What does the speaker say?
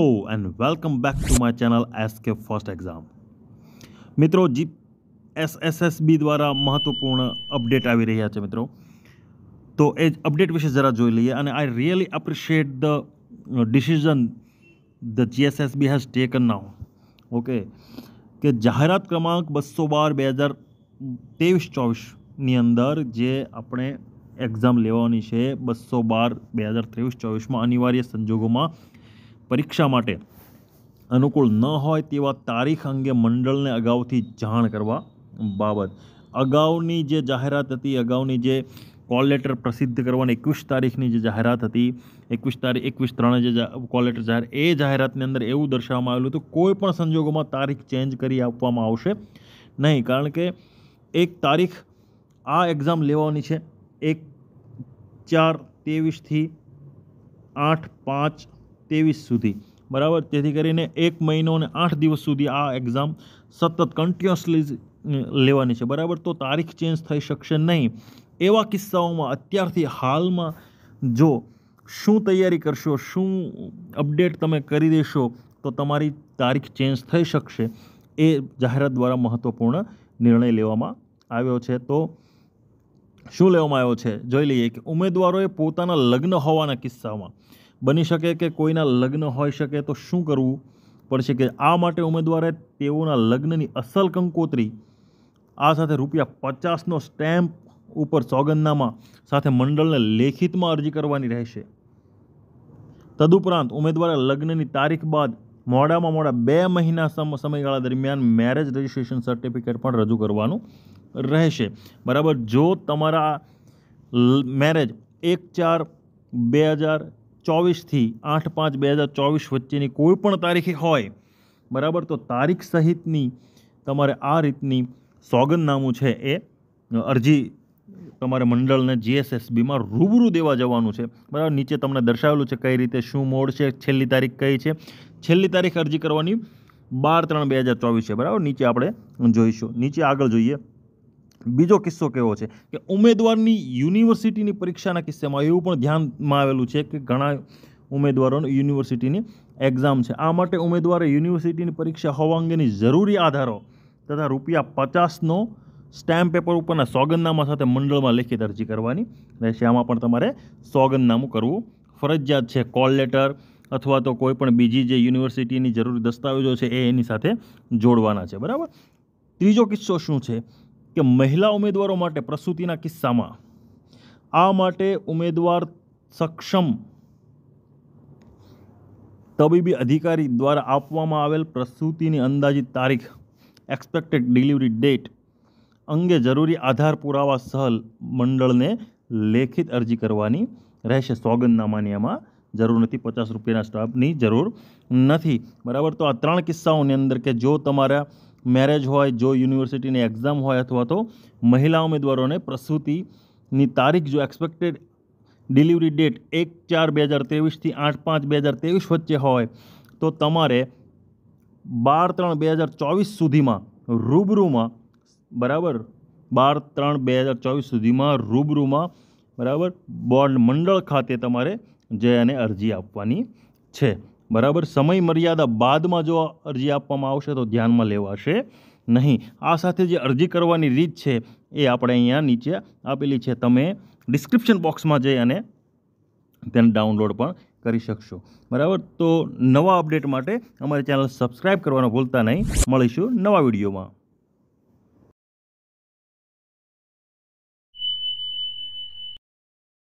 O and welcome back to my channel SK first exam મિત્રો G એસએસએસબી દ્વારા મહત્વપૂર્ણ update આવી રહ્યા છે મિત્રો તો એ અપડેટ વિશે જરા જોઈ લઈએ અને I really appreciate the decision the GSSSB has taken now okay કે જાહેરાત ક્રમાંક બસો બાર બે હજાર ત્રેવીસ ચોવીસની અંદર જે આપણે એક્ઝામ લેવાની છે બસો બાર બે હજાર ત્રેવીસ ચોવીસમાં અનિવાર્ય સંજોગોમાં પરીક્ષા માટે અનુકૂળ ન હોય તેવા તારીખ અંગે મંડળને અગાઉથી જાણ કરવા બાબત અગાઉની જે જાહેરાત હતી અગાઉની જે કોલ લેટર પ્રસિદ્ધ કરવાની એકવીસ તારીખની જે જાહેરાત હતી એકવીસ તારીખ એકવીસ ત્રણે જે કોલ લેટર જાહેર એ જાહેરાતની અંદર એવું દર્શાવવામાં આવેલું હતું કોઈ પણ સંજોગોમાં તારીખ ચેન્જ કરી આપવામાં આવશે નહીં કારણ કે એક તારીખ આ એક્ઝામ લેવાની છે એક ચાર ત્રેવીસથી આઠ પાંચ ત્રેવીસ સુધી બરાબર તેથી કરીને એક મહિનો અને આઠ દિવસ સુધી આ એક્ઝામ સતત કન્ટિન્યુઅસલી લેવાની છે બરાબર તો તારીખ ચેન્જ થઈ શકશે નહીં એવા કિસ્સાઓમાં અત્યારથી હાલમાં જો શું તૈયારી કરશો શું અપડેટ તમે કરી દેશો તો તમારી તારીખ ચેન્જ થઈ શકશે એ જાહેરાત દ્વારા મહત્ત્વપૂર્ણ નિર્ણય લેવામાં આવ્યો છે તો શું લેવામાં આવ્યો છે જોઈ લઈએ કે ઉમેદવારોએ પોતાના લગ્ન હોવાના કિસ્સામાં બની શકે કે કોઈના લગ્ન હોઈ શકે તો શું કરવું પડશે કે આ માટે ઉમેદવારે તેઓના લગ્નની અસલ કંકોત્રી આ સાથે રૂપિયા પચાસનો સ્ટેમ્પ ઉપર સોગંદનામા સાથે મંડળને લેખિતમાં અરજી કરવાની રહેશે તદુપરાંત ઉમેદવારે લગ્નની તારીખ બાદ મોડામાં મોડા બે મહિના સમયગાળા દરમિયાન મેરેજ રજિસ્ટ્રેશન સર્ટિફિકેટ પણ રજૂ કરવાનું રહેશે બરાબર જો તમારા મેરેજ એક ચાર બે હજાર ચોવીસથી આઠ પાંચ બે હજાર ચોવીસ વચ્ચેની કોઈ પણ તારીખે હોય બરાબર તો તારીખ સહિતની તમારે આ રીતની સોગંદનામું છે એ અરજી તમારે મંડળને જીએસએસબીમાં રૂબરૂ દેવા જવાનું છે બરાબર નીચે તમને દર્શાવેલું છે કઈ રીતે શું મોડ છે છેલ્લી તારીખ કઈ છે છેલ્લી તારીખ અરજી કરવાની બાર ત્રણ બે હજાર ચોવીસ છે બરાબર નીચે આપણે જોઈશું નીચે આગળ જોઈએ બીજો કિસ્સો કેવો છે કે ઉમેદવારની યુનિવર્સિટીની પરીક્ષાના કિસ્સામાં એવું પણ ધ્યાનમાં આવેલું છે કે ઘણા ઉમેદવારોને યુનિવર્સિટીની એક્ઝામ છે આ માટે ઉમેદવારે યુનિવર્સિટીની પરીક્ષા હોવા અંગેની જરૂરી આધારો તથા રૂપિયા પચાસનો સ્ટેમ્પ પેપર ઉપરના સોગંદનામા સાથે મંડળમાં લેખિત અરજી કરવાની રહેશે આમાં પણ તમારે સોગંદનામું કરવું ફરજિયાત છે કોલ લેટર અથવા તો કોઈ પણ બીજી જે યુનિવર્સિટીની જરૂરી દસ્તાવેજો છે એ એની સાથે જોડવાના છે બરાબર ત્રીજો કિસ્સો શું છે કે મહિલા ઉમેદવારો માટે પ્રસૂતિના કિસ્સામાં આ માટે ઉમેદવાર સક્ષમ તબીબી અધિકારી દ્વારા આપવામાં આવેલ પ્રસૂતિની અંદાજિત તારીખ એક્સપેક્ટેડ ડિલિવરી ડેટ અંગે જરૂરી આધાર પુરાવા સહલ મંડળને લેખિત અરજી કરવાની રહેશે સોગંદનામાની એમાં જરૂર નથી પચાસ રૂપિયાના સ્ટાફની જરૂર નથી બરાબર તો આ ત્રણ કિસ્સાઓની અંદર કે જો તમારા મેરેજ હોય જો યુનિવર્સિટીની એક્ઝામ હોય અથવા તો મહિલા ઉમેદવારોને પ્રસૂતિની તારીખ જો એક્સપેક્ટેડ ડિલિવરી ડેટ એક ચાર બે હજાર ત્રેવીસથી આઠ પાંચ બે હજાર ત્રેવીસ વચ્ચે હોય તો તમારે બાર ત્રણ બે હજાર ચોવીસ સુધીમાં રૂબરૂમાં બરાબર બાર ત્રણ બે હજાર ચોવીસ સુધીમાં રૂબરૂમાં બરાબર બોર્ડ મંડળ ખાતે તમારે અને અરજી આપવાની છે બરાબર સમય મર્યાદા બાદમાં જો અરજી આપવામાં આવશે તો ધ્યાનમાં લેવાશે નહીં આ સાથે જે અરજી કરવાની રીત છે એ આપણે અહીંયા નીચે આપેલી છે તમે ડિસ્ક્રિપ્શન બોક્સમાં જઈ અને તેને ડાઉનલોડ પણ કરી શકશો બરાબર તો નવા અપડેટ માટે અમારી ચેનલ સબસ્ક્રાઈબ કરવાનો ભૂલતા નહીં મળીશું નવા વિડીયોમાં